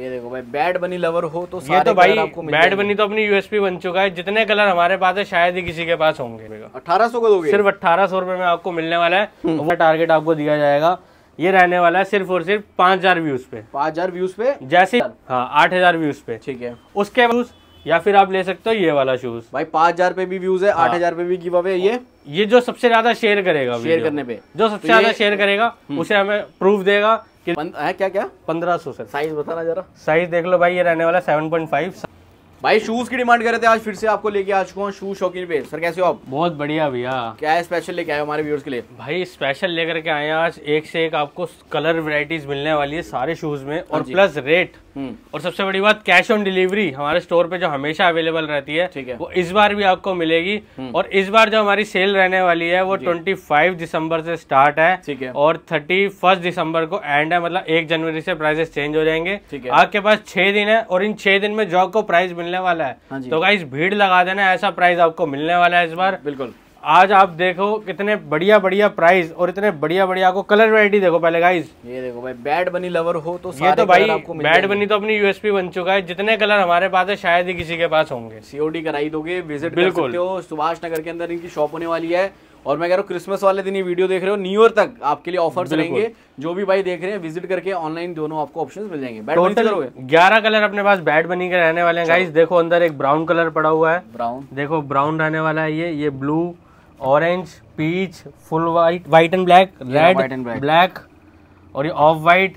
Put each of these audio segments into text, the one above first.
ये देखो भाई बैड बनी लवर हो तो ये तो भाई आपको बैड बनी तो अपनी यूएसपी बन चुका है जितने कलर हमारे पास है शायद ही किसी के पास होंगे अठारह सौ का दोगे सिर्फ अठारह सौ रूपये में आपको मिलने वाला है हम्म। वो टारगेट आपको दिया जाएगा ये रहने वाला है सिर्फ और सिर्फ पाँच हजार व्यूज पे पाँच हजार व्यूज पे जैसे हाँ आठ हजार व्यूज पे ठीक है उसके व्यूज या फिर आप ले सकते हो ये वाला शूज भाई पाँच हजार पे भी व्यूज है आठ हाँ। हजार पे भी गिव अवे ये ये जो सबसे ज्यादा शेयर करेगा शेयर करने पे जो सबसे तो ज्यादा शेयर करेगा हम्म। उसे हमें प्रूफ देगा कि है क्या क्या पंद्रह सौ सर साइज बताना जरा साइज देख लो भाई ये रहने वाला सेवन पॉइंट फाइव भाई शूज की डिमांड कर रहे थे आज फिर से आपको लेके आ चुका हूँ शूज शौकीन पे सर कैसे हो आप बहुत बढ़िया भैया क्या है स्पेशल लेके आए हमारे व्यूअर्स के लिए भाई स्पेशल लेकर के आए आज एक से एक आपको कलर वैरायटीज मिलने वाली है सारे शूज में और प्लस हाँ रेट और सबसे बड़ी बात कैश ऑन डिलीवरी हमारे स्टोर पे जो हमेशा अवेलेबल रहती है ठीक है वो इस बार भी आपको मिलेगी हम्म। और इस बार जो हमारी सेल रहने वाली है वो 25 दिसंबर से स्टार्ट है ठीक है और 31 दिसंबर को एंड है मतलब एक जनवरी से प्राइसेस चेंज हो जाएंगे आपके पास छह दिन है और इन छह दिन में जॉब को प्राइस मिलने वाला है हाँ तो भाई भीड़ लगा देना ऐसा प्राइस आपको मिलने वाला है इस बार बिल्कुल आज आप देखो कितने बढ़िया बढ़िया प्राइस और इतने बढ़िया बढ़िया आपको कलर वेरायटी देखो पहले गाइज ये देखो भाई बैड बनी लवर हो तो ये तो भाई आपको बैड बनी तो अपनी यूएसपी बन चुका है जितने कलर हमारे पास है शायद ही किसी के पास होंगे सीओडी कराई दोगे विजिट बिल्कुल हो सुभाष नगर के अंदर इनकी शॉप होने वाली है और मैं कह रहा हूँ क्रिसमस वाले दिन ये वीडियो देख रहे हो न्यू ईयर तक आपके लिए ऑफर्स रहेंगे जो भी भाई देख रहे हैं विजिट करके ऑनलाइन दोनों आपको ऑप्शंस मिल जाएंगे बैट ग्यारह कलर अपने पास बैड बनी के रहने वाले हैं गाइस देखो अंदर एक ब्राउन कलर पड़ा हुआ है ब्राउन देखो ब्राउन रहने वाला है ये ये blue orange peach full white white and black red and black और ये off white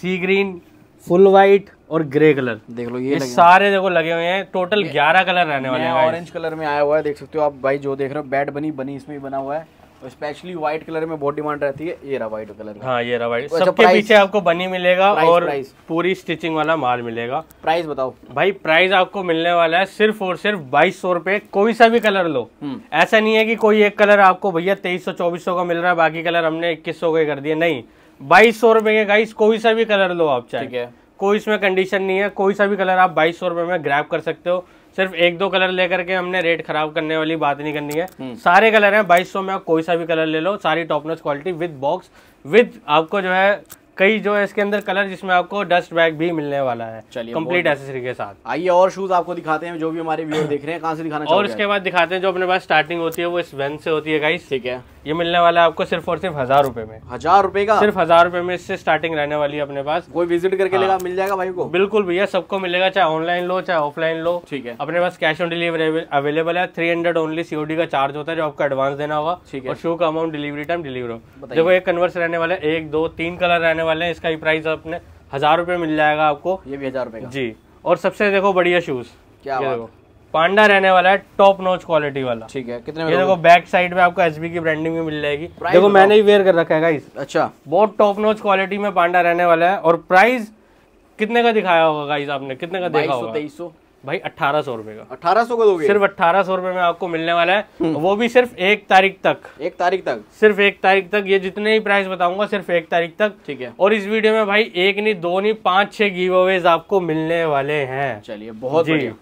sea green full white और ग्रे कलर देख लो ये, ये सारे देखो लगे हुए हैं टोटल ग्यारह कलर रहने वाले हैं ऑरेंज कलर में आया हुआ है देख सकते हो आप भाई जो देख रहे हो बैट बनी बनी इसमें भी बना हुआ है स्पेशली व्हाइट कलर में बहुत डिमांड रहती है ये रहा व्हाइट कलर हाँ ये रहा व्हाइट अच्छा, सबके पीछे आपको बनी मिलेगा प्राइस, और प्राइस। पूरी स्टिचिंग वाला माल मिलेगा प्राइस बताओ भाई प्राइस आपको मिलने वाला है सिर्फ और सिर्फ बाईस सौ रूपए कोई सा भी कलर लो हम्म। ऐसा नहीं है कि कोई एक कलर आपको भैया तेईस सौ चौबीस सौ का मिल रहा है बाकी कलर हमने इक्कीस सौ कर दिए नहीं बाईस सौ रूपये के गाइस कोई सा भी कलर लो आप चाहे कोई इसमें कंडीशन नहीं है कोई सा भी कलर आप बाईस सौ रूपये में ग्रैप कर सकते हो सिर्फ एक दो कलर लेकर के हमने रेट खराब करने वाली बात नहीं करनी है हम्म। सारे कलर हैं सौ में आप कोई सा भी कलर ले लो सारी top notch quality with box with आपको जो है कई जो है इसके अंदर कलर जिसमें आपको डस्ट बैग भी मिलने वाला है कंप्लीट एसेसरी के साथ आइए और शूज आपको दिखाते हैं जो भी हमारे व्यूअर देख रहे हैं कहाँ से दिखाना और उसके बाद दिखाते हैं जो अपने पास स्टार्टिंग होती है वो इस वेन से होती है गाइस ठीक है ये मिलने वाला है आपको सिर्फ और सिर्फ हजार रुपए में हजार रुपए का सिर्फ हजार रुपए में इससे स्टार्टिंग रहने वाली है अपने पास कोई विजिट करके हाँ। लेगा मिल जाएगा भाई को बिल्कुल भैया सबको मिलेगा चाहे ऑनलाइन लो चाहे ऑफलाइन लो ठीक है अपने पास कैश ऑन डिलीवरी अवेलेबल है थ्री हंड्रेड ओनली सीओडी का चार्ज होता है जो आपको एडवांस देना होगा ठीक है शो का अमाउंट डिलीवरी टाइम डिलीवर हो देखो एक कन्वर्स रहने वाला है एक दो तीन कलर रहने वाले हैं इसका प्राइस अपने हजार रुपये मिल जाएगा आपको ये भी हजार रुपये जी और सबसे देखो बढ़िया शूज क्या देखो पांडा रहने वाला है टॉप नोच क्वालिटी वाला ठीक है कितने में ये देखो बैक साइड में आपको एसबी की ब्रांडिंग भी मिल जाएगी देखो मैंने ही वेयर कर रखा है अच्छा बहुत टॉप नोच क्वालिटी में पांडा रहने वाला है और प्राइस कितने का दिखाया होगा गाइस आपने कितने का देखा होगा तेईस भाई अठारह सौ रूपये का अठारह सौ का सिर्फ अठारह सौ रूपये में आपको मिलने वाला है हम्म। वो भी सिर्फ एक तारीख तक एक तारीख तक सिर्फ एक तारीख तक ये जितने ही प्राइस बताऊंगा सिर्फ एक तारीख तक ठीक है और इस वीडियो में भाई एक नहीं दो नहीं पांच छह गिव अवेज आपको मिलने वाले हैं चलिए बहुत बढ़िया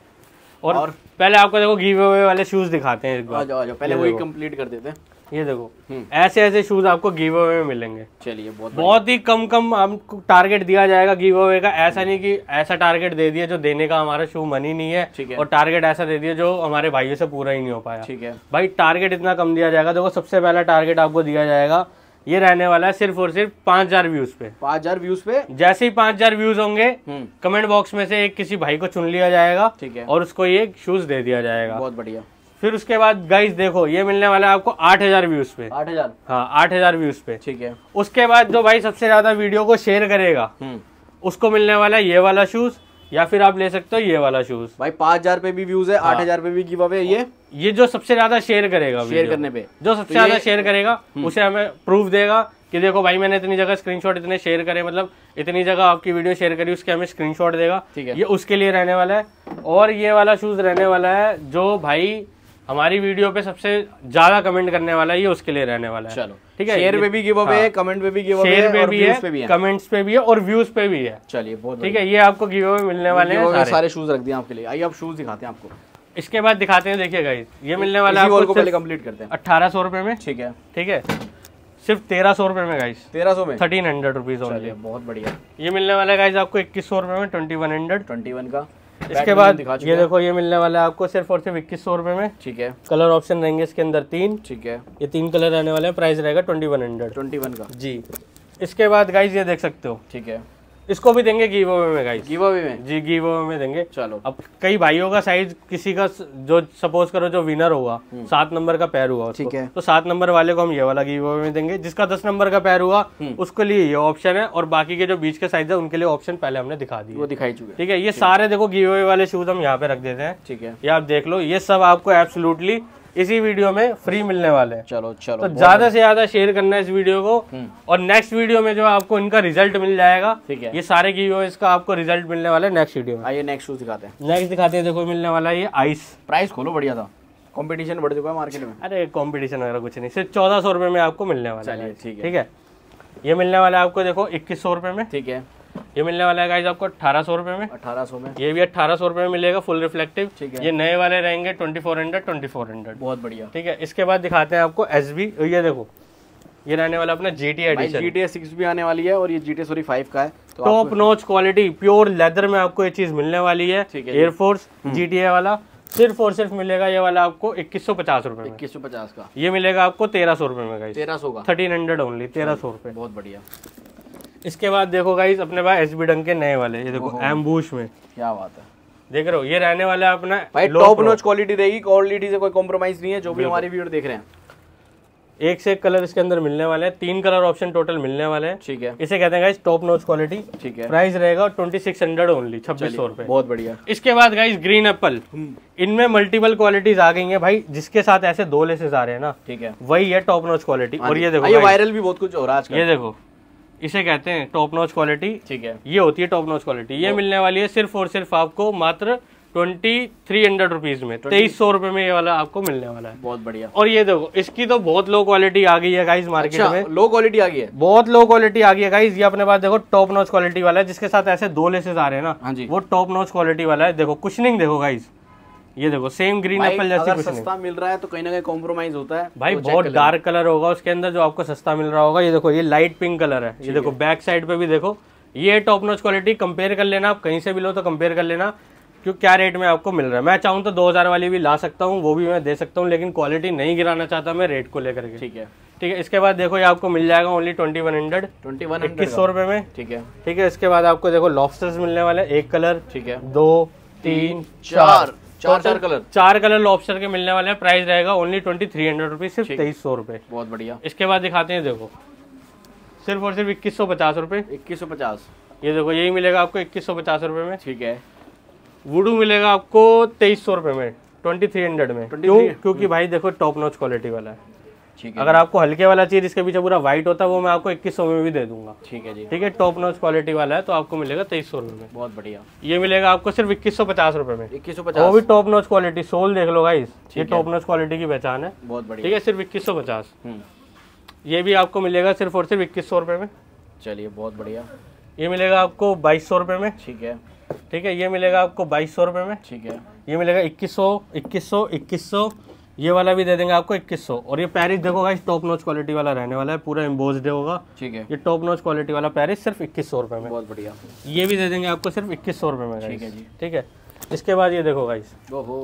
और, और पहले आपको देखो गिव अवे वाले शूज दिखाते हैं आ जाओ पहले वही कंप्लीट कर देते हैं ये देखो हम्म। ऐसे ऐसे शूज आपको गिव अवे में मिलेंगे चलिए बहुत बहुत ही कम कम आपको टारगेट दिया जाएगा गिव अवे का ऐसा हम्म। नहीं कि ऐसा टारगेट दे दिया जो देने का हमारा शू मन ही नहीं है, है। और टारगेट ऐसा दे दिया जो हमारे भाइयों से पूरा ही नहीं हो पाया ठीक है भाई टारगेट इतना कम दिया जाएगा देखो सबसे पहला टारगेट आपको दिया जाएगा ये रहने वाला है सिर्फ और सिर्फ पांच हजार व्यूज पे पांच हजार व्यूज पे जैसे ही पांच हजार व्यूज होंगे हम्म। कमेंट बॉक्स में से एक किसी भाई को चुन लिया जाएगा ठीक है और उसको ये शूज दे दिया जाएगा बहुत बढ़िया फिर उसके बाद गाइस देखो ये मिलने वाला है आपको आठ हजार व्यूज पे आठ हजार हाँ आठ हजार व्यूज पे ठीक है उसके बाद जो भाई सबसे ज्यादा वीडियो को शेयर करेगा हम्म। उसको मिलने वाला है ये वाला शूज या फिर आप ले सकते हो ये वाला शूज भाई पांच हजार पे भी व्यूज है आठ हाँ। हजार पे भी गिव अवे ये ये जो सबसे ज्यादा शेयर करेगा शेयर करने पे जो सबसे तो ज्यादा शेयर करेगा हम्म। उसे हमें प्रूफ देगा कि देखो भाई मैंने इतनी जगह स्क्रीनशॉट इतने शेयर करे मतलब इतनी जगह आपकी वीडियो शेयर करी उसके हमें स्क्रीनशॉट देगा ठीक है ये उसके लिए रहने वाला है और ये वाला शूज रहने वाला है जो भाई हमारी वीडियो पे सबसे ज्यादा कमेंट करने वाला है ये उसके लिए रहने वाला है चलो ठीक है शेयर हाँ। पे भी गिव अवे हाँ, कमेंट पे भी गिव अवे शेयर पे भी है, कमेंट्स पे भी है और व्यूज पे भी है चलिए बहुत ठीक है ये आपको गिव अवे मिलने वाले हैं सारे शूज रख दिए आपके लिए आइए आप शूज दिखाते हैं आपको इसके बाद दिखाते हैं देखिए गाइस ये मिलने वाला है आपको पहले कंप्लीट करते हैं अठारह सौ रुपए में ठीक है ठीक है सिर्फ तेरह सौ रुपए में गाइस तेरह सौ में थर्टीन हंड्रेड रुपीज़ ओनली बहुत बढ़िया ये मिलने वाला गाइस आपको इक्कीस सौ रुपए में twenty one hundred twenty one का इसके बाद ये देखो ये मिलने वाला है आपको सिर्फ और सिर्फ इक्कीस सौ रुपए में ठीक है कलर ऑप्शन रहेंगे इसके अंदर तीन ठीक है ये तीन कलर रहने वाले हैं प्राइस रहेगा twenty one hundred twenty one का जी इसके बाद गाइज ये देख सकते हो ठीक है इसको भी देंगे गीवो में गाइस गीवो में जी गीवो में देंगे चलो अब कई भाइयों का साइज किसी का जो सपोज करो जो विनर हुआ हम्म। सात नंबर का पैर हुआ ठीक है तो सात नंबर वाले को हम ये वाला गीवो में देंगे जिसका दस नंबर का पैर हुआ हम्म। उसके लिए ये ऑप्शन है और बाकी के जो बीच के साइज है उनके लिए ऑप्शन पहले हमने दिखा दी वो दिखाई चुके ठीक है ये सारे देखो गीवो वाले शूज हम यहाँ पे रख देते हैं ठीक है ये आप देख लो ये सब आपको एब्सोलूटली इसी वीडियो में फ्री मिलने वाले हैं चलो चलो तो ज्यादा से ज्यादा शेयर करना है इस वीडियो को हम्म। और नेक्स्ट वीडियो में जो आपको इनका रिजल्ट मिल जाएगा ठीक है ये सारे की इसका आपको रिजल्ट मिलने वाला है नेक्स्ट वीडियो में आइए नेक्स्ट शूज दिखाते हैं नेक्स्ट दिखाते हैं देखो मिलने वाला है ये आइस प्राइस खोलो बढ़िया था कॉम्पिटिशन बढ़ चुका है मार्केट में अरे कॉम्पिटिशन वगैरह कुछ नहीं सिर्फ चौदह सौ रुपये में आपको मिलने वाला है ठीक है ठीक है ये मिलने वाला है आपको देखो इक्कीस सौ रुपये में ठीक है ये मिलने वाला है गाइज आपको अठारह सौ रुपए में अठारह सौ में ये भी अठारह सौ रुपए में मिलेगा फुल रिफ्लेक्टिव ठीक है ये नए वाले रहेंगे twenty four hundred twenty four hundred बहुत बढ़िया ठीक है इसके बाद दिखाते हैं आपको एस बी ये देखो ये रहने वाला अपना G T edition G T six भी आने वाली है और ये जी टी सॉरी फाइव का है टॉप नोच क्वालिटी प्योर लेदर में आपको ये चीज मिलने वाली है एयरफोर्स जी टी ए हम्म। वाला सिर्फ और सिर्फ मिलेगा ये वाला आपको इक्कीस सौ पचास रूपए इक्कीस सौ पचास का ये मिलेगा आपको तेरह सौ रूपये में तेरह सौ का थर्टीन हंड्रेड ओनली तेरह सौ रूपये बहुत बढ़िया इसके बाद देखो गाइस अपने पास एस बी डंग के नए वाले ये देखो एम्बूश में क्या बात है देख रहे हो ये रहने वाला अपना भाई टॉप नॉच क्वालिटी देगी क्वालिटी से कोई कॉम्प्रोमाइज नहीं है जो भी हमारे व्यूअर देख रहे हैं एक से एक कलर इसके अंदर मिलने वाले हैं तीन कलर ऑप्शन टोटल मिलने वाले हैं ठीक है इसे कहते हैं टॉप नोट क्वालिटी ठीक है प्राइस रहेगा ट्वेंटी सिक्स हंड्रेड ओनली छब्बीस सौ रुपए बहुत बढ़िया इसके बाद गाइस ग्रीन एप्पल इनमें मल्टीपल क्वालिटीज आ गई हैं भाई जिसके साथ ऐसे दो लेसेस आ रहे हैं ना ठीक है वही है टॉप नोच क्वालिटी और ये देखो वायरल हाँ, भी बहुत कुछ हो रहा है ये देखो इसे कहते हैं टॉप नॉच क्वालिटी ठीक है ये होती है टॉप नॉच क्वालिटी ये मिलने वाली है सिर्फ और सिर्फ आपको मात्र ट्वेंटी थ्री हंड्रेड रुपीज में तेईस सौ रुपए में ये वाला आपको मिलने वाला है बहुत बढ़िया और ये देखो इसकी तो बहुत लो क्वालिटी आ गई है गाइस मार्केट अच्छा, में लो क्वालिटी आ गई है बहुत लो क्वालिटी आ गई है गाइस ये अपने पास देखो टॉप नॉच क्वालिटी वाला है जिसके साथ ऐसे दो लेसेस आ रहे हैं ना हाँ जी वो टॉप नॉच क्वालिटी वाला है देखो नहीं देखो गाइस ये देखो सेम ग्रीन एप्पल जैसे कुछ सस्ता नहीं। मिल रहा है तो कहीं ना कहीं कॉम्प्रोमाइज होता है भाई तो बहुत डार्क कलर होगा उसके अंदर जो आपको सस्ता मिल रहा होगा ये देखो ये लाइट पिंक कलर है ये देखो बैक साइड पे भी देखो ये टॉप नॉच क्वालिटी कंपेयर कर लेना आप कहीं से भी लो तो कंपेयर कर लेना क्यों क्या रेट में आपको मिल रहा है मैं चाहूँ तो दो वाली भी ला सकता हूँ वो भी मैं दे सकता हूँ लेकिन क्वालिटी नहीं गिराना चाहता मैं रेट को लेकर के ठीक है ठीक है इसके बाद देखो ये आपको मिल जाएगा only twenty one hundred twenty one इक्कीस सौ रुपए में ठीक है ठीक है इसके बाद आपको देखो लॉफ्टर्स मिलने वाले एक कलर ठीक है दो तीन चार चार चार कलर चार कलर के मिलने वाले हैं प्राइस रहेगा only twenty three hundred rupees सिर्फ तेईस सौ रुपए बहुत बढ़िया इसके बाद दिखाते हैं देखो सिर्फ और सिर्फ इक्कीस सौ पचास रुपए इक्कीस सौ पचास ये देखो यही मिलेगा आपको इक्कीस सौ पचास रुपए में ठीक है वुडू मिलेगा आपको तेईस सौ रुपए में ट्वेंटी थ्री हंड्रेड में क्यों क्योंकि भाई देखो टॉप नॉच क्वालिटी वाला है ठीक है अगर आपको हल्के वाला चाहिए जिसके पीछे पूरा व्हाइट होता है वो मैं आपको इक्कीस में भी दे दूंगा ठीक है जी ठीक है टॉप नॉच क्वालिटी वाला है तो आपको मिलेगा तेईस सौ में बहुत बढ़िया ये मिलेगा आपको सिर्फ इक्कीस सौ पचास रुपए में इक्कीस सौ पचास वो भी टॉप नॉच क्वालिटी सोल देख लो गाइस ये टॉप नॉच क्वालिटी की पहचान है बहुत बढ़िया ठीक है सिर्फ इक्कीस पचास हम्म। ये भी आपको मिलेगा सिर्फ और सिर्फ इक्कीस सौ में चलिए बहुत बढ़िया ये मिलेगा आपको बाईस सौ में ठीक है ठीक है ये मिलेगा आपको बाईस सौ में ठीक है ये मिलेगा इक्कीस सौ इक्कीस सौ इक्कीस सौ ये वाला भी दे देंगे आपको इक्कीस सौ और ये पैरिस देखो इस टॉप नॉच क्वालिटी वाला रहने वाला है पूरा इम्बोज होगा ठीक है ये टॉप नॉच क्वालिटी वाला पैरिस सिर्फ इक्कीस सौ रुपये में बहुत बढ़िया ये भी दे देंगे आपको सिर्फ इक्कीस सौ रुपये में ठीक है जी ठीक है इसके बाद ये देखो गाइस ओहो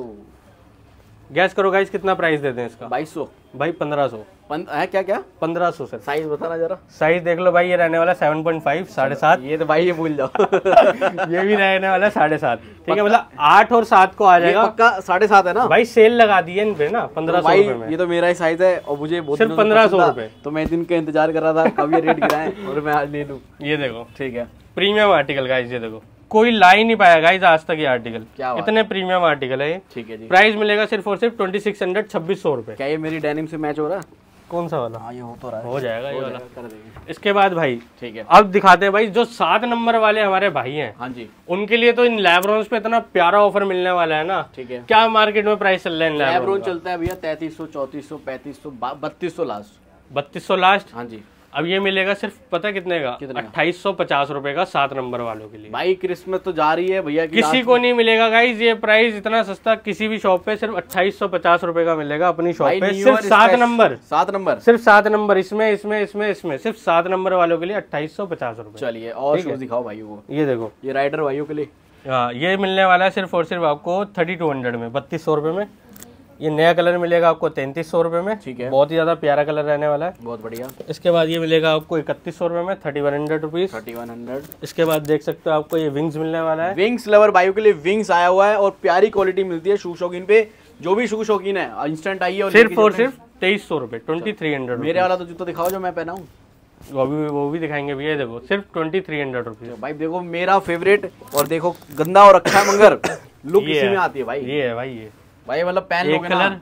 गैस करो गाइस कितना प्राइस दे दें इसका बाईस सौ भाई पंद्रह सौ है क्या क्या पंद्रह सौ सर साइज बताना जरा साइज देख लो भाई ये रहने वाला सेवन पॉइंट फाइव साढ़े सात ये तो भाई ये भूल जाओ ये भी रहने वाला साढ़े सात ठीक है मतलब आठ और सात को आ जाएगा पक्का साढ़े सात है ना भाई सेल लगा इन पे ना पंद्रह सौ तो ये तो मेरा ही साइज है और मुझे सिर्फ पंद्रह सौ तो मैं दिन का इंतजार कर रहा था कब ये रेट गिराए और मैं आज ले लू ये देखो ठीक है प्रीमियम आर्टिकल का ये देखो कोई ला ही नहीं पाया गाइज आज तक ये आर्टिकल क्या इतने प्रीमियम आर्टिकल है ठीक है जी प्राइस मिलेगा सिर्फ और सिर्फ ट्वेंटी सिक्स हंड्रेड छब्बीस सौ रुपए क्या ये मेरी डेनिम से मैच हो रहा है कौन सा वाला हाँ ये हो तो रहा है हो जाएगा ये वाला कर देंगे इसके बाद भाई ठीक है अब दिखाते हैं भाई जो सात नंबर वाले हमारे भाई हैं हाँ जी उनके लिए तो इन लैब्रोन्स पे इतना प्यारा ऑफर मिलने वाला है ना ठीक है क्या मार्केट में प्राइस चल रहा है लैब्रोन चलता है भैया तैतीस सौ चौतीस सौ पैंतीस सौ बत्तीस सौ लास्ट बत्तीस सौ लास्ट हाँ जी अब ये मिलेगा सिर्फ पता कितने का अट्ठाईस सौ पचास रूपए का सात नंबर वालों के लिए भाई क्रिसमस तो जा रही है भैया किसी को नहीं मिलेगा गाइज ये प्राइस इतना सस्ता किसी भी शॉप पे सिर्फ अट्ठाईस सौ पचास रूपए का मिलेगा अपनी शॉप पे सिर्फ सात नंबर सात नंबर सिर्फ सात नंबर इसमें इसमें इसमें इसमें सिर्फ सात नंबर वालों के लिए अट्ठाईस सौ पचास रूपए चलिए और दिखाओ भाई को ये देखो ये राइडर भाइयों के लिए हाँ ये मिलने वाला है सिर्फ और सिर्फ आपको थर्टी टू हंड्रेड में बत्तीस सौ रुपए में ये नया कलर मिलेगा आपको तैंतीस सौ रुपये में ठीक है बहुत ही ज़्यादा प्यारा कलर रहने वाला है बहुत बढ़िया इसके बाद ये मिलेगा आपको इकतीस सौ रुपए में thirty one hundred rupees thirty one hundred इसके बाद देख सकते हो आपको ये विंग्स मिलने वाला है विंग्स लवर बायो के लिए विंग्स आया हुआ है और प्यारी क्वालिटी मिलती है शू शौकीन पे जो भी शू शौकीन है इंस्टेंट आइए है सिर्फ और सिर्फ तेईस सौ रुपए ट्वेंटी थ्री हंड्रेड मेरे वाला तो जूता दिखाओ जो मैं पहनाऊँ वो भी वो भी दिखाएंगे भैया देखो सिर्फ ट्वेंटी थ्री हंड्रेड रुपीज भाई देखो मेरा फेवरेट और देखो गंदा और अच्छा मगर लुक इसी में आती है भाई ये है भाई ये भाई मतलब पैन एक कलर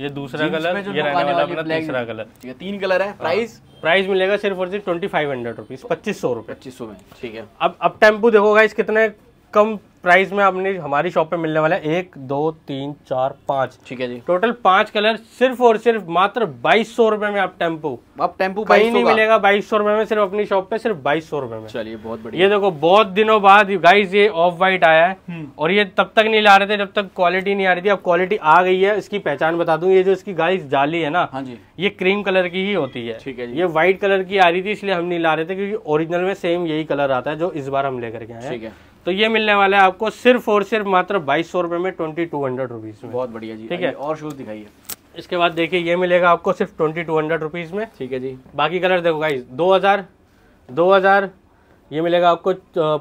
ये दूसरा कलर ये रहने वाला अपना तीसरा कलर ठीक है तीन कलर है प्राइस हाँ। प्राइस मिलेगा सिर्फ और सिर्फ ट्वेंटी फाइव हंड्रेड रुपीज पच्चीस सौ रुपए पच्चीस सौ में ठीक है अब अब टेम्पू देखो गाइस कितने कम प्राइस में आपने हमारी शॉप पे मिलने वाला है एक दो तीन चार पाँच ठीक है जी टोटल पांच कलर सिर्फ और सिर्फ मात्र बाईस सौ रुपए में आप टेम्पो आप टेम्पो कहीं नहीं मिलेगा बाईस सौ रुपए में सिर्फ अपनी शॉप पे सिर्फ बाईस सौ रुपए में चलिए बहुत बढ़िया ये देखो बहुत दिनों बाद गाइस ये ऑफ व्हाइट आया है हम्म। और ये तब तक नहीं ला रहे थे जब तक क्वालिटी नहीं आ रही थी अब क्वालिटी आ गई है इसकी पहचान बता दू ये जो इसकी गाइस जाली है ना हाँ जी ये क्रीम कलर की ही होती है ठीक है ये व्हाइट कलर की आ रही थी इसलिए हम नहीं ला रहे थे क्योंकि ओरिजिनल में सेम यही कलर आता है जो इस बार हम लेकर के आए ठीक है तो ये मिलने वाला है आपको सिर्फ और सिर्फ मात्र बाईस सौ रुपये में ट्वेंटी टू हंड्रेड रुपीज़ में बहुत बढ़िया जी ठीक है और शूज़ दिखाइए इसके बाद देखिए ये मिलेगा आपको सिर्फ ट्वेंटी टू हंड्रेड रुपीज़ में ठीक है जी बाकी कलर देखो गाइस दो हज़ार दो हज़ार ये मिलेगा आपको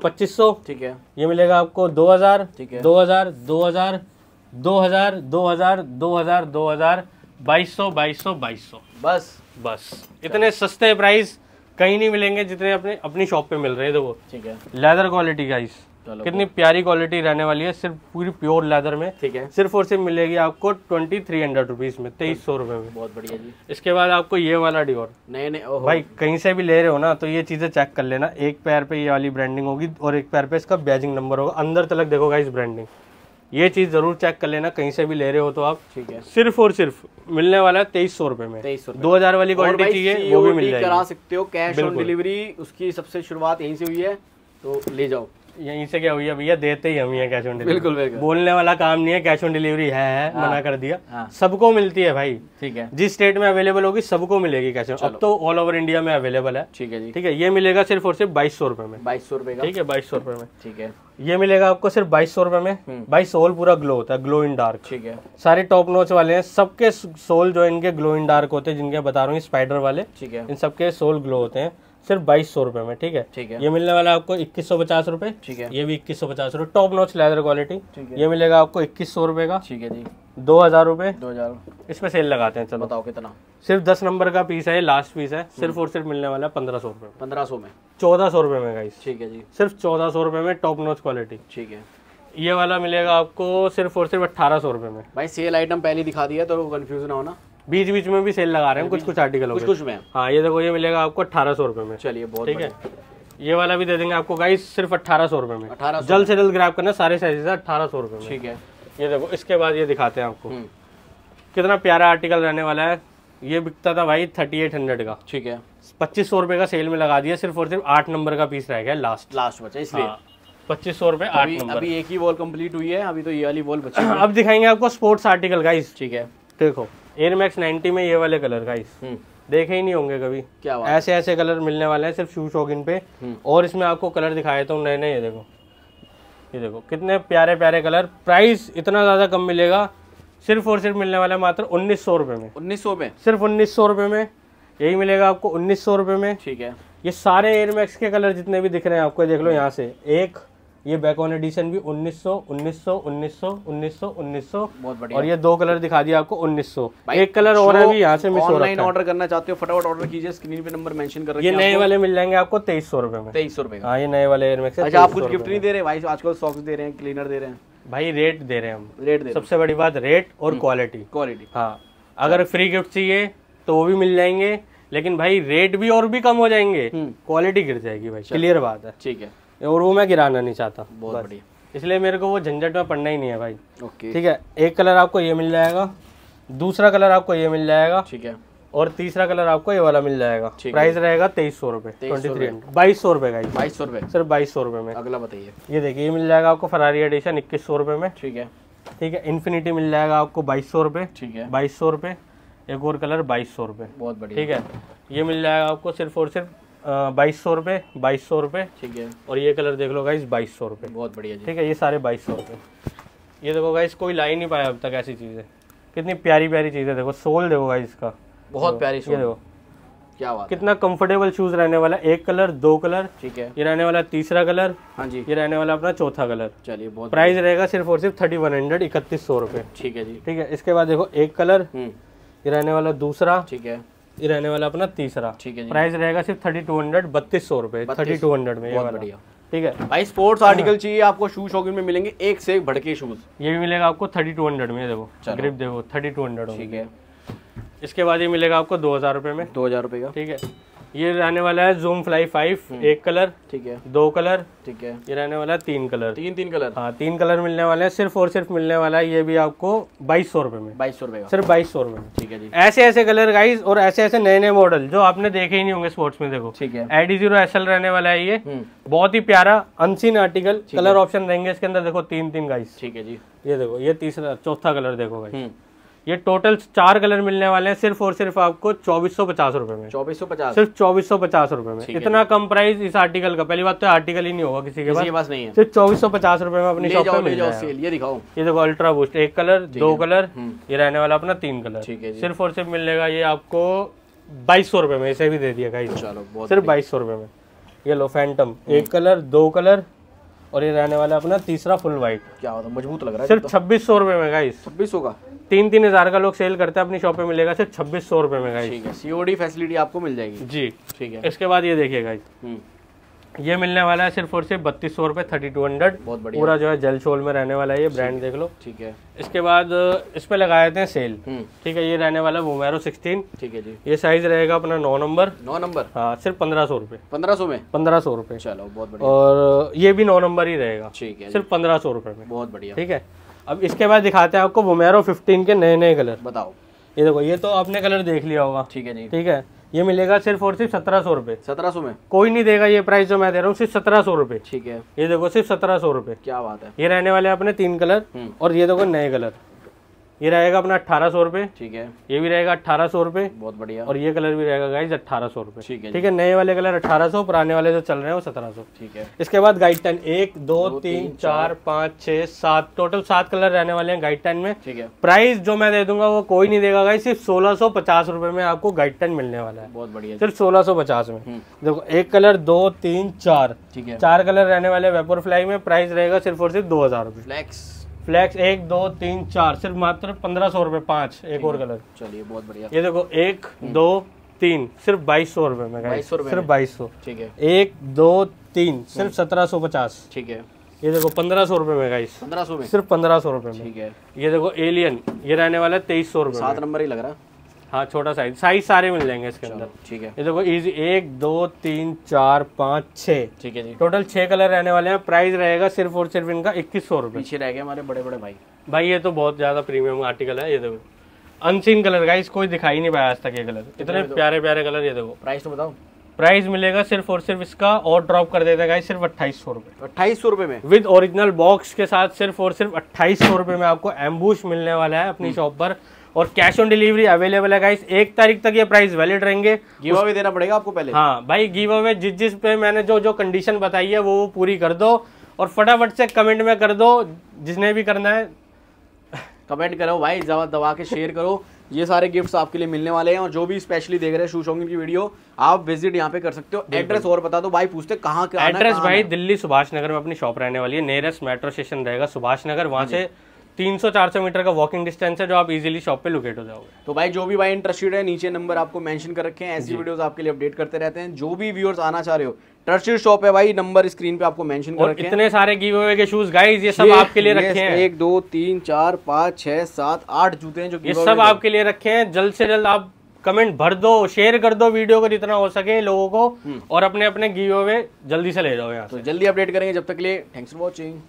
पच्चीस सौ ठीक है ये मिलेगा आपको दो हज़ार ठीक है दो हज़ार दो हज़ार दो हज़ार दो हज़ार दो हज़ार दो हज़ार बाईस सौ बाईस सौ बाईस सौ बस बस इतने सस्ते प्राइस कहीं नहीं मिलेंगे जितने अपने अपनी शॉप पे मिल रहे हैं देखो ठीक है लेदर क्वालिटी का इस कितनी प्यारी क्वालिटी रहने वाली है सिर्फ पूरी प्योर लेदर में ठीक है सिर्फ और सिर्फ मिलेगी आपको ट्वेंटी थ्री हंड्रेड रुपीज में तेईस सौ रुपए में बहुत बढ़िया जी इसके बाद आपको ये वाला डिओर नहीं नहीं भाई कहीं से भी ले रहे हो ना तो ये चीजें चेक कर लेना एक पैर पे ये वाली ब्रांडिंग होगी और एक पैर पे इसका बैजिंग नंबर होगा अंदर तलक देखोगा इस ब्रांडिंग ये चीज जरूर चेक कर लेना कहीं से भी ले रहे हो तो आप ठीक है सिर्फ और सिर्फ मिलने वाला है तेईस सौ रुपए में तेईस दो हजार वाली क्वालिटी चाहिए वो भी मिल जाएगी करा सकते हो कैश ऑन डिलीवरी उसकी सबसे शुरुआत यहीं से हुई है तो ले जाओ यहीं से क्या हुई है भैया देते ही हम ये कैश ऑन डिलीवरी बिल्कुल बिल्कुल बोलने वाला काम नहीं है कैश ऑन डिलीवरी है, है हाँ, मना कर दिया हाँ। सबको मिलती है भाई ठीक है जिस स्टेट में अवेलेबल होगी सबको मिलेगी कैश ऑन अब तो ऑल ओवर इंडिया में अवेलेबल है ठीक है जी ठीक है ये मिलेगा सिर्फ और सिर्फ बाईस सौ रुपए में बाईस सौ रुपए ठीक है बाईस सौ रुपए में ठीक है ये मिलेगा आपको सिर्फ बाईस सौ रुपए में हम्म। भाई सोल पूरा ग्लो होता है ग्लो इन डार्क ठीक है सारे टॉप नोच वाले हैं सबके सोल जो इनके ग्लो इन डार्क होते हैं जिनके बता रहा हूँ स्पाइडर वाले ठीक है इन सबके सोल ग्लो होते हैं सिर्फ बाईस सौ रुपए में ठीक है ठीक है ये मिलने वाला आपको इक्कीस सौ पचास रुपए ठीक है ये भी इक्कीस सौ पचास रुपए टॉप नॉच लेदर क्वालिटी ये मिलेगा आपको इक्कीस सौ रुपए का ठीक है जी दो हजार रुपए दो हजार इसमें सेल लगाते हैं चलो बताओ कितना सिर्फ दस नंबर का पीस है लास्ट पीस है हम्म। सिर्फ और सिर्फ मिलने वाला है पंद्रह सौ रुपए पंद्रह सौ में चौदह सौ रुपए में गाइस ठीक है जी सिर्फ चौदह सौ रुपए में टॉप नॉच क्वालिटी ठीक है ये वाला मिलेगा आपको सिर्फ और सिर्फ अठारह सौ रुपए में भाई सेल आइटम पहले दिखा दिया तो कंफ्यूज ना होना बीच बीच में भी सेल लगा रहे हैं कुछ कुछ आर्टिकल कुछ कुछ में हाँ ये देखो ये मिलेगा आपको अठारह सौ रुपए में चलिए बहुत ठीक है ये वाला भी दे देंगे आपको गाइस सिर्फ अठारह सौ रुपए में अठारह जल्द से जल्द ग्राफ करना सारे साइजेस है अठारह सौ रुपए में ठीक है ये देखो इसके बाद ये दिखाते हैं आपको हम्म। कितना प्यारा आर्टिकल रहने वाला है ये बिकता था भाई थर्टी एट हंड्रेड का ठीक है पच्चीस सौ रुपए का सेल में लगा दिया सिर्फ और सिर्फ आठ नंबर का पीस गया लास्ट लास्ट बचा इसलिए हाँ, पच्चीस सौ रुपए आठ नंबर अभी एक ही वॉल कंप्लीट हुई है अभी तो ये वाली वॉल बची अब दिखाएंगे आपको स्पोर्ट्स आर्टिकल गाइस ठीक है देखो एयर मैक्स नाइनटी में ये वाले कलर का हम्म। देखे ही नहीं होंगे कभी क्या बात ऐसे ऐसे कलर मिलने वाले हैं सिर्फ शू शौकीन पे हम्म। और इसमें आपको कलर दिखाया था तो नए नए ये देखो ये देखो कितने प्यारे प्यारे कलर प्राइस इतना ज़्यादा कम मिलेगा सिर्फ और सिर्फ मिलने वाला है मात्र उन्नीस सौ रुपये में उन्नीस सौ में सिर्फ उन्नीस सौ रुपये में यही मिलेगा आपको उन्नीस सौ रुपये में ठीक है ये सारे एयर मैक्स के कलर जितने भी दिख रहे हैं आपको देख लो यहाँ से एक ये बैक ऑन एडिशन भी 1900 1900 1900 1900 बहुत बढ़िया और ये दो कलर दिखा दिया आपको 1900 एक कलर और है भी यहाँ से मिस हो ऑनलाइन ऑर्डर करना चाहते हो फटाफट ऑर्डर कीजिए स्क्रीन पे नंबर मेंशन कर ये नए वाले मिल जाएंगे आपको तेईस सौ रुपए में तेईस सौ रुपए हाँ ये नए वाले एयरमैक्स अच्छा आप कुछ गिफ्ट नहीं दे रहे भाई आजकल सॉक्स दे रहे हैं क्लीनर दे रहे हैं भाई रेट दे रहे हैं हम रेट सबसे बड़ी बात रेट और क्वालिटी हम्म। क्वालिटी हाँ अगर फ्री गिफ्ट चाहिए तो वो भी मिल जाएंगे लेकिन भाई रेट भी और भी कम हो जाएंगे क्वालिटी हम्म। गिर जाएगी भाई क्लियर बात है ठीक है और वो मैं गिराना नहीं चाहता बहुत बढ़िया इसलिए मेरे को वो झंझट में पड़ना ही नहीं है भाई ओके ठीक है एक कलर आपको ये मिल जाएगा दूसरा कलर आपको ये मिल जाएगा ठीक है और तीसरा कलर आपको ये वाला मिल जाएगा प्राइस रहेगा तेईस सौ रुपए ट्वेंटी थ्री बाईस सौ रुपए का बाईस सौ रुपए बाईस सौ रुपए में अगला बताइए ये देखिए ये मिल जाएगा आपको फरारी एडिशन इक्कीस सौ रूपये में ठीक है ठीक है इन्फिनिटी मिल जाएगा आपको बाईस सौ रुपए ठीक है बाईस सौ रूपए एक और कलर बाईस सौ रूपए बहुत बढ़िया ठीक है ये मिल जाएगा आपको सिर्फ और सिर्फ बाईस सौ रुपये बाईस सौ रुपये ठीक है और ये कलर देख लो गाइस बाईस सौ रुपये बहुत बढ़िया ठीक है ये सारे बाईस सौ रुपये ये देखो गाइस कोई ला ही नहीं पाया अब तक ऐसी चीज़ें कितनी प्यारी प्यारी चीज़ें देखो सोल देखो गाइस इसका बहुत प्यारी ये देखो क्या बात कितना कंफर्टेबल शूज रहने वाला एक कलर दो कलर ठीक है ये रहने वाला तीसरा कलर हाँ जी ये रहने वाला अपना चौथा कलर चलिए बहुत प्राइस रहेगा सिर्फ और सिर्फ थर्टी वन हंड्रेड इकतीस सौ रुपए ठीक है जी ठीक है इसके बाद देखो एक कलर हम्म। ये रहने वाला दूसरा ठीक है रहने वाला अपना तीसरा ठीक है प्राइस रहेगा सिर्फ थर्टी टू हंड्रेड बत्तीस सौ रुपए थर्टी टू हंड्रेड में ठीक है भाई स्पोर्ट्स आर्टिकल हाँ। चाहिए आपको शू शॉकिंग में मिलेंगे एक से एक भड़के शूज ये भी मिलेगा आपको थर्टी टू हंड्रेड में देखो ग्रिप देखो थर्टी टू हंड्रेड ठीक है इसके बाद ये मिलेगा आपको दो हजार रुपए में दो हजार रुपए का ठीक है ये रहने वाला है जूम फ्लाई फाइव एक कलर ठीक है दो कलर ठीक है ये रहने वाला है तीन कलर तीन तीन कलर हाँ तीन कलर मिलने वाले हैं सिर्फ और सिर्फ मिलने वाला है ये भी आपको बाईस सौ रुपए में बाईस सौ रुपए सिर्फ बाईस सौ रूपये में ठीक है जी ऐसे ऐसे कलर गाइस और ऐसे ऐसे नए नए मॉडल जो आपने देखे ही नहीं होंगे स्पोर्ट्स में देखो ठीक है एडी जीरो रहने वाला है ये हम्म। बहुत ही प्यारा अनसीन आर्टिकल कलर ऑप्शन रहेंगे इसके अंदर देखो तीन तीन गाइस ठीक है जी ये देखो ये तीसरा चौथा कलर देखो गाइस ये टोटल चार कलर मिलने वाले हैं सिर्फ और सिर्फ आपको चौबीस सौ पचास रुपए में चौबीस सौ पचास सिर्फ चौबीस सौ पचास रुपए में इतना कम प्राइस इस आर्टिकल का पहली बात तो आर्टिकल ही नहीं होगा किसी के पास नहीं है सिर्फ चौबीस सौ पचास रुपए में अपनी शॉप में ये देखो अल्ट्रा बूस्ट एक कलर दो कलर हम्म। ये रहने वाला अपना तीन कलर सिर्फ और सिर्फ मिलेगा ये आपको बाईस सौ रुपए में इसे भी दे दिया सिर्फ बाईस सौ रुपए में ये लो फैंटम एक हम्म। कलर दो कलर और ये रहने वाला अपना तीसरा फुल वाइट क्या होता है मजबूत लग रहा है सिर्फ तो। छब्बीस सौ रुपए में गाइस छब्बीस सौ का तीन तीन हजार का लोग सेल करते हैं अपनी शॉप पे मिलेगा सिर्फ छब्बीस सौ रुपए में गाइस ठीक है सीओडी फैसिलिटी आपको मिल जाएगी जी ठीक है इसके बाद ये देखिए गाइस ये मिलने वाला है सिर्फ और सिर्फ बत्तीस सौ रुपए थर्टी टू हंड्रेड बहुत बढ़िया पूरा जो है जल शोल में रहने वाला है ये ब्रांड देख लो ठीक है इसके बाद इस पे लगाए थे सेल हम्म। ठीक है ये रहने वाला है वोमेरो सिक्सटीन ठीक है जी ये साइज रहेगा अपना नौ नंबर नौ नंबर हाँ सिर्फ पंद्रह सौ रूपये पंद्रह सौ में पंद्रह सौ रूपये चलो बहुत बढ़िया और ये भी नौ नंबर ही रहेगा ठीक है सिर्फ पंद्रह सौ रूपये में बहुत बढ़िया ठीक है अब इसके बाद दिखाते हैं आपको वोमेरो फिफ्टीन के नए नए कलर बताओ ये देखो ये तो आपने कलर देख लिया होगा ठीक है जी ठीक है ये मिलेगा सिर्फ और सिर्फ सत्रह सौ रूपए सत्रह सौ में कोई नहीं देगा ये प्राइस जो मैं दे रहा हूँ सिर्फ सत्रह सौ रुपए ठीक है ये देखो सिर्फ सत्रह सौ रूपए क्या बात है ये रहने वाले अपने तीन कलर हम्म। और ये देखो नए कलर ये रहेगा अपना अठारह सौ रुपये ठीक है ये भी रहेगा अठारह सौ रुपये बहुत बढ़िया और ये कलर भी रहेगा गाइज अठारह सौ रुपये ठीक है नए वाले कलर अठारह सौ पुराने वाले जो चल रहे हैं वो सत्रह सौ ठीक है इसके बाद गाइड टेन एक दो, दो तीन चार पाँच छह सात टोटल सात कलर रहने वाले हैं गाइड टेन में ठीक है प्राइस जो मैं दे दूंगा वो कोई नहीं देगा गाइज सिर्फ सोलह सौ पचास में आपको गाइड टेन मिलने वाला है बहुत बढ़िया सिर्फ सोलह सौ पचास में देखो एक कलर दो तीन चार ठीक है चार कलर रहने वाले वेपर फ्लाई में प्राइस रहेगा सिर्फ और सिर्फ दो हजार रूपए फ्लैक्स फ्लैक्स एक दो तीन चार सिर्फ मात्र पंद्रह सौ रुपये पाँच एक और कलर चलिए बहुत बढ़िया ये देखो एक हम्म। दो तीन सिर्फ बाईस सौ रुपये में सिर्फ बाईस सौ ठीक है एक दो तीन सिर्फ हम्म। सत्रह सौ पचास ठीक है ये देखो पंद्रह सौ रुपए में गाइस पंद्रह सौ सिर्फ पंद्रह सौ रुपए में ठीक है ये देखो एलियन ये रहने वाला है तेईस सौ रुपए सात नंबर ही लग रहा है हाँ छोटा साइज साइज सारे मिल जाएंगे इसके अंदर ठीक है ये देखो इजी एक दो तीन चार पाँच छः ठीक है जी टोटल छः कलर रहने वाले हैं प्राइस रहेगा सिर्फ और सिर्फ इनका इक्कीस सौ रुपये पीछे रह गए हमारे बड़े बड़े भाई भाई ये तो बहुत ज़्यादा प्रीमियम आर्टिकल है ये देखो अनसीन कलर का कोई दिखाई नहीं पाया आज तक ये कलर इतने प्यारे प्यारे कलर ये देखो प्राइस तो बताओ प्राइस मिलेगा सिर्फ और सिर्फ इसका और ड्रॉप कर देते है सिर्फ अट्ठाईस सौ रुपये अट्ठाईस सौ रुपये में विद ओरिजिनल बॉक्स के साथ सिर्फ और सिर्फ अट्ठाईस सौ रुपये में आपको एम्बूश मिलने वाला है अपनी शॉप हम्म। पर और कैश ऑन डिलीवरी अवेलेबल है गाइस एक तारीख तक ये प्राइस वैलिड रहेंगे गिव अवे देना पड़ेगा आपको पहले हाँ भाई गिव अवे जिस जिस पे मैंने जो जो कंडीशन बताई है वो पूरी कर दो और फटाफट से कमेंट में कर दो जिसने भी करना है कमेंट करो भाई जवा दबा के शेयर करो ये सारे गिफ्ट्स आपके लिए मिलने वाले हैं और जो भी स्पेशली देख रहे हैं शू शॉपिंग की वीडियो आप विजिट यहाँ पे कर सकते हो एड्रेस और बता दो भाई पूछते कहाँ एड्रेस भाई दिल्ली सुभाष नगर में अपनी शॉप रहने वाली है नियरेस्ट मेट्रो स्टेशन रहेगा सुभाष नगर वहाँ हाँ से 300-400 मीटर का वॉकिंग डिस्टेंस है जो आप इजीली शॉप पे लोकेट हो जाओगे तो भाई जो भी भाई इंटरेस्टेड है नीचे नंबर आपको मेंशन कर रखे हैं ऐसी वीडियोस आपके लिए अपडेट करते रहते हैं जो भी व्यूअर्स आना चाह रहे हो ट्रस्टेड शॉप है भाई नंबर स्क्रीन पे आपको मेंशन कर रखे इतने सारे गिव अवे के शूज गाइज ये सब आपके लिए रखे हैं एक दो तीन चार पाँच छह सात आठ जूते हैं जो ये सब आपके लिए रखे हैं जल्द से जल्द आप कमेंट भर दो शेयर कर दो वीडियो को जितना हो सके लोगों को हम्म। और अपने अपने गिव अवे जल्दी से ले जाओ यहाँ तो जल्दी अपडेट करेंगे जब तक लिए थैंक्स फॉर वॉचिंग